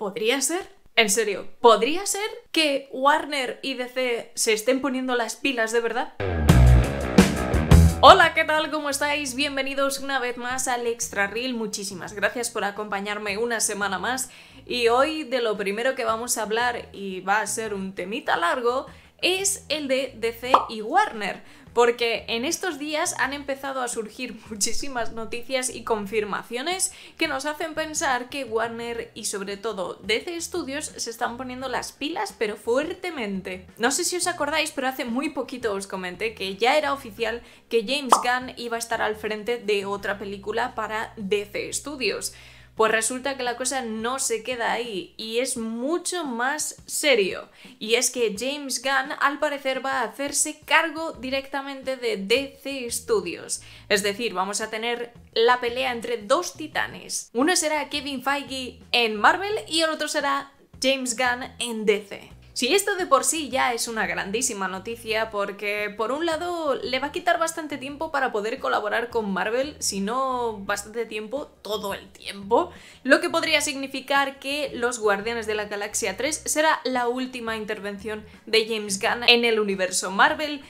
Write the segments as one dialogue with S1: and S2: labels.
S1: podría ser en serio, ¿podría ser que Warner y DC se estén poniendo las pilas de verdad? Hola, ¿qué tal? ¿Cómo estáis? Bienvenidos una vez más al Extra Reel. Muchísimas gracias por acompañarme una semana más. Y hoy de lo primero que vamos a hablar, y va a ser un temita largo, es el de DC y Warner, porque en estos días han empezado a surgir muchísimas noticias y confirmaciones que nos hacen pensar que Warner y sobre todo DC Studios se están poniendo las pilas pero fuertemente. No sé si os acordáis, pero hace muy poquito os comenté que ya era oficial que James Gunn iba a estar al frente de otra película para DC Studios. Pues resulta que la cosa no se queda ahí y es mucho más serio. Y es que James Gunn al parecer va a hacerse cargo directamente de DC Studios. Es decir, vamos a tener la pelea entre dos titanes. Uno será Kevin Feige en Marvel y el otro será James Gunn en DC. Si esto de por sí ya es una grandísima noticia porque por un lado le va a quitar bastante tiempo para poder colaborar con Marvel, si no bastante tiempo, todo el tiempo, lo que podría significar que Los Guardianes de la Galaxia 3 será la última intervención de James Gunn en el universo Marvel.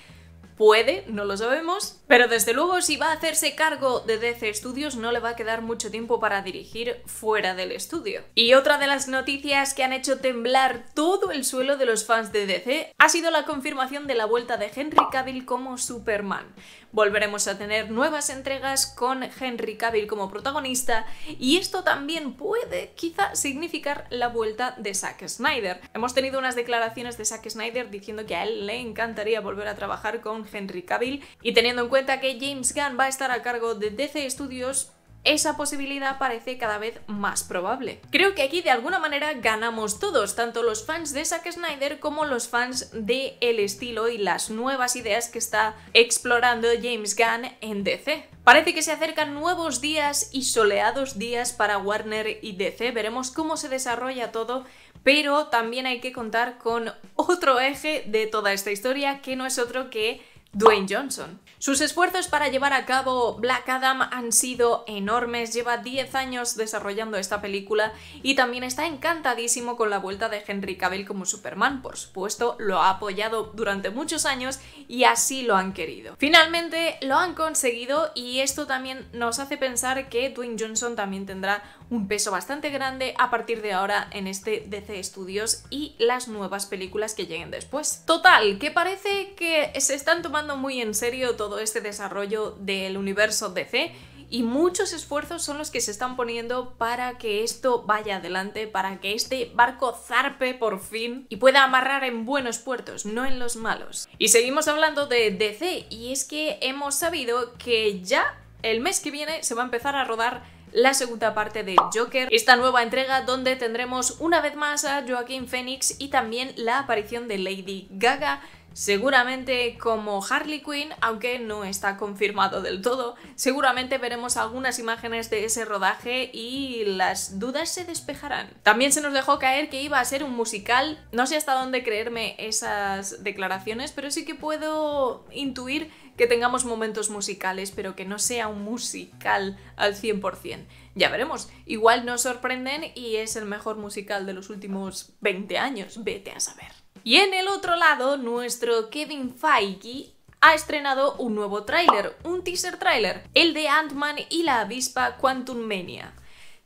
S1: Puede, no lo sabemos, pero desde luego si va a hacerse cargo de DC Studios no le va a quedar mucho tiempo para dirigir fuera del estudio. Y otra de las noticias que han hecho temblar todo el suelo de los fans de DC ha sido la confirmación de la vuelta de Henry Cavill como Superman. Volveremos a tener nuevas entregas con Henry Cavill como protagonista y esto también puede quizá significar la vuelta de Zack Snyder. Hemos tenido unas declaraciones de Zack Snyder diciendo que a él le encantaría volver a trabajar con Henry Cavill. Y teniendo en cuenta que James Gunn va a estar a cargo de DC Studios, esa posibilidad parece cada vez más probable. Creo que aquí de alguna manera ganamos todos, tanto los fans de Zack Snyder como los fans de el estilo y las nuevas ideas que está explorando James Gunn en DC. Parece que se acercan nuevos días y soleados días para Warner y DC, veremos cómo se desarrolla todo, pero también hay que contar con otro eje de toda esta historia que no es otro que Dwayne Johnson. Sus esfuerzos para llevar a cabo Black Adam han sido enormes, lleva 10 años desarrollando esta película y también está encantadísimo con la vuelta de Henry Cavill como Superman, por supuesto, lo ha apoyado durante muchos años y así lo han querido. Finalmente lo han conseguido y esto también nos hace pensar que Dwayne Johnson también tendrá un peso bastante grande a partir de ahora en este DC Studios y las nuevas películas que lleguen después. Total, que parece que se están tomando muy en serio todo este desarrollo del universo DC y muchos esfuerzos son los que se están poniendo para que esto vaya adelante, para que este barco zarpe por fin y pueda amarrar en buenos puertos, no en los malos. Y seguimos hablando de DC y es que hemos sabido que ya el mes que viene se va a empezar a rodar la segunda parte de Joker, esta nueva entrega donde tendremos una vez más a Joaquín Phoenix y también la aparición de Lady Gaga Seguramente como Harley Quinn, aunque no está confirmado del todo, seguramente veremos algunas imágenes de ese rodaje y las dudas se despejarán. También se nos dejó caer que iba a ser un musical, no sé hasta dónde creerme esas declaraciones, pero sí que puedo intuir que tengamos momentos musicales, pero que no sea un musical al 100%. Ya veremos, igual nos sorprenden y es el mejor musical de los últimos 20 años, vete a saber. Y en el otro lado, nuestro Kevin Feige ha estrenado un nuevo tráiler, un teaser tráiler, el de Ant-Man y la avispa Quantum Mania.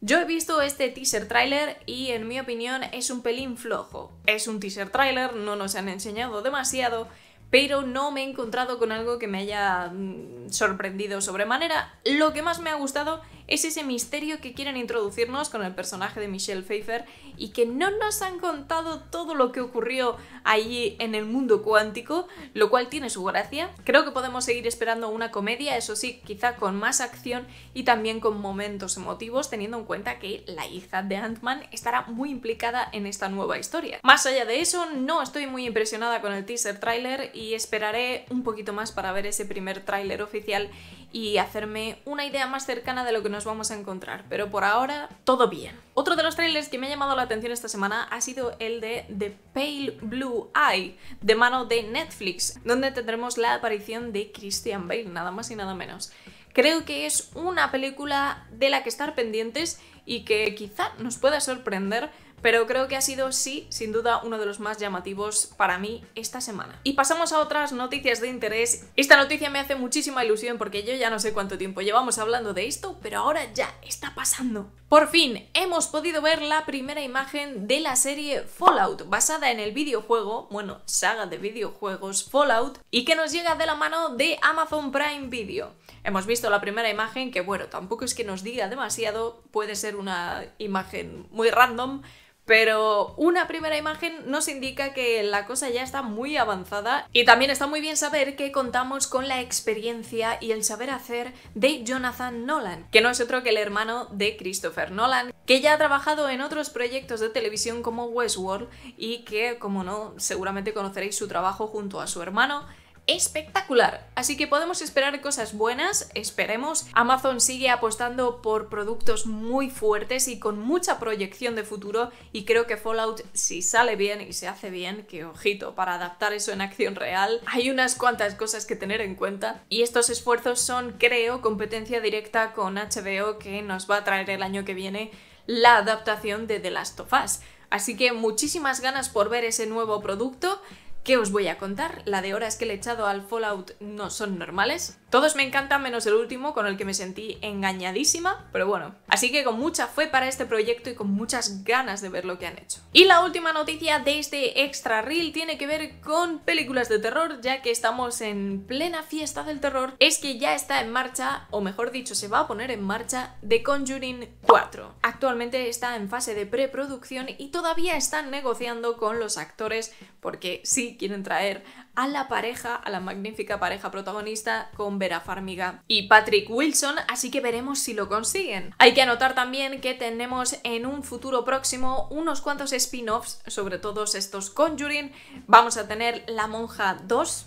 S1: Yo he visto este teaser tráiler y en mi opinión es un pelín flojo. Es un teaser tráiler, no nos han enseñado demasiado, pero no me he encontrado con algo que me haya mm, sorprendido sobremanera. Lo que más me ha gustado es ese misterio que quieren introducirnos con el personaje de Michelle Pfeiffer y que no nos han contado todo lo que ocurrió allí en el mundo cuántico, lo cual tiene su gracia. Creo que podemos seguir esperando una comedia, eso sí, quizá con más acción y también con momentos emotivos, teniendo en cuenta que la hija de Ant-Man estará muy implicada en esta nueva historia. Más allá de eso, no estoy muy impresionada con el teaser trailer y esperaré un poquito más para ver ese primer tráiler oficial y hacerme una idea más cercana de lo que nos vamos a encontrar, pero por ahora todo bien. Otro de los trailers que me ha llamado la atención esta semana ha sido el de The Pale Blue Eye, de mano de Netflix, donde tendremos la aparición de Christian Bale, nada más y nada menos. Creo que es una película de la que estar pendientes y que quizá nos pueda sorprender pero creo que ha sido sí, sin duda, uno de los más llamativos para mí esta semana. Y pasamos a otras noticias de interés. Esta noticia me hace muchísima ilusión porque yo ya no sé cuánto tiempo llevamos hablando de esto, pero ahora ya está pasando. Por fin hemos podido ver la primera imagen de la serie Fallout, basada en el videojuego, bueno, saga de videojuegos Fallout, y que nos llega de la mano de Amazon Prime Video. Hemos visto la primera imagen, que bueno, tampoco es que nos diga demasiado, puede ser una imagen muy random, pero una primera imagen nos indica que la cosa ya está muy avanzada y también está muy bien saber que contamos con la experiencia y el saber hacer de Jonathan Nolan, que no es otro que el hermano de Christopher Nolan, que ya ha trabajado en otros proyectos de televisión como Westworld y que, como no, seguramente conoceréis su trabajo junto a su hermano espectacular. Así que podemos esperar cosas buenas, esperemos. Amazon sigue apostando por productos muy fuertes y con mucha proyección de futuro y creo que Fallout si sale bien y se hace bien, que ojito, para adaptar eso en acción real, hay unas cuantas cosas que tener en cuenta y estos esfuerzos son, creo, competencia directa con HBO que nos va a traer el año que viene la adaptación de The Last of Us. Así que muchísimas ganas por ver ese nuevo producto. ¿Qué os voy a contar? La de horas que le he echado al Fallout no son normales. Todos me encantan menos el último con el que me sentí engañadísima, pero bueno. Así que con mucha fe para este proyecto y con muchas ganas de ver lo que han hecho. Y la última noticia de este extra reel tiene que ver con películas de terror, ya que estamos en plena fiesta del terror, es que ya está en marcha, o mejor dicho, se va a poner en marcha The Conjuring 4. Actualmente está en fase de preproducción y todavía están negociando con los actores porque sí quieren traer a la pareja, a la magnífica pareja protagonista con Vera Farmiga y Patrick Wilson, así que veremos si lo consiguen. Hay que anotar también que tenemos en un futuro próximo unos cuantos spin-offs sobre todos estos Conjuring. Vamos a tener La Monja 2,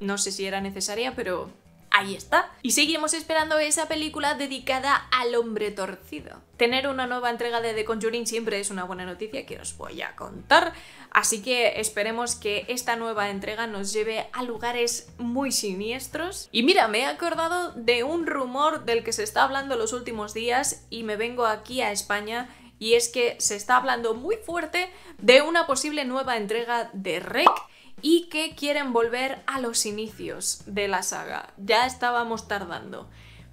S1: no sé si era necesaria, pero ahí está. Y seguimos esperando esa película dedicada al hombre torcido. Tener una nueva entrega de The Conjuring siempre es una buena noticia que os voy a contar, así que esperemos que esta nueva entrega nos lleve a lugares muy siniestros. Y mira, me he acordado de un rumor del que se está hablando los últimos días y me vengo aquí a España y es que se está hablando muy fuerte de una posible nueva entrega de Rec y que quieren volver a los inicios de la saga. Ya estábamos tardando.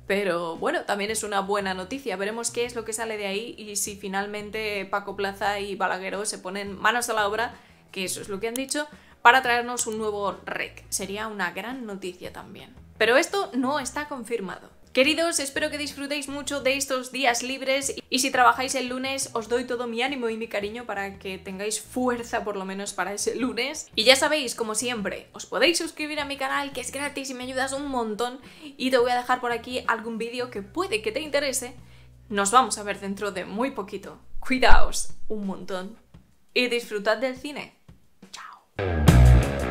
S1: Pero bueno, también es una buena noticia. Veremos qué es lo que sale de ahí y si finalmente Paco Plaza y Balagueros se ponen manos a la obra, que eso es lo que han dicho, para traernos un nuevo rec. Sería una gran noticia también. Pero esto no está confirmado. Queridos, espero que disfrutéis mucho de estos días libres y si trabajáis el lunes os doy todo mi ánimo y mi cariño para que tengáis fuerza por lo menos para ese lunes. Y ya sabéis, como siempre, os podéis suscribir a mi canal que es gratis y me ayudas un montón y te voy a dejar por aquí algún vídeo que puede que te interese. Nos vamos a ver dentro de muy poquito. Cuidaos un montón y disfrutad del cine. Chao.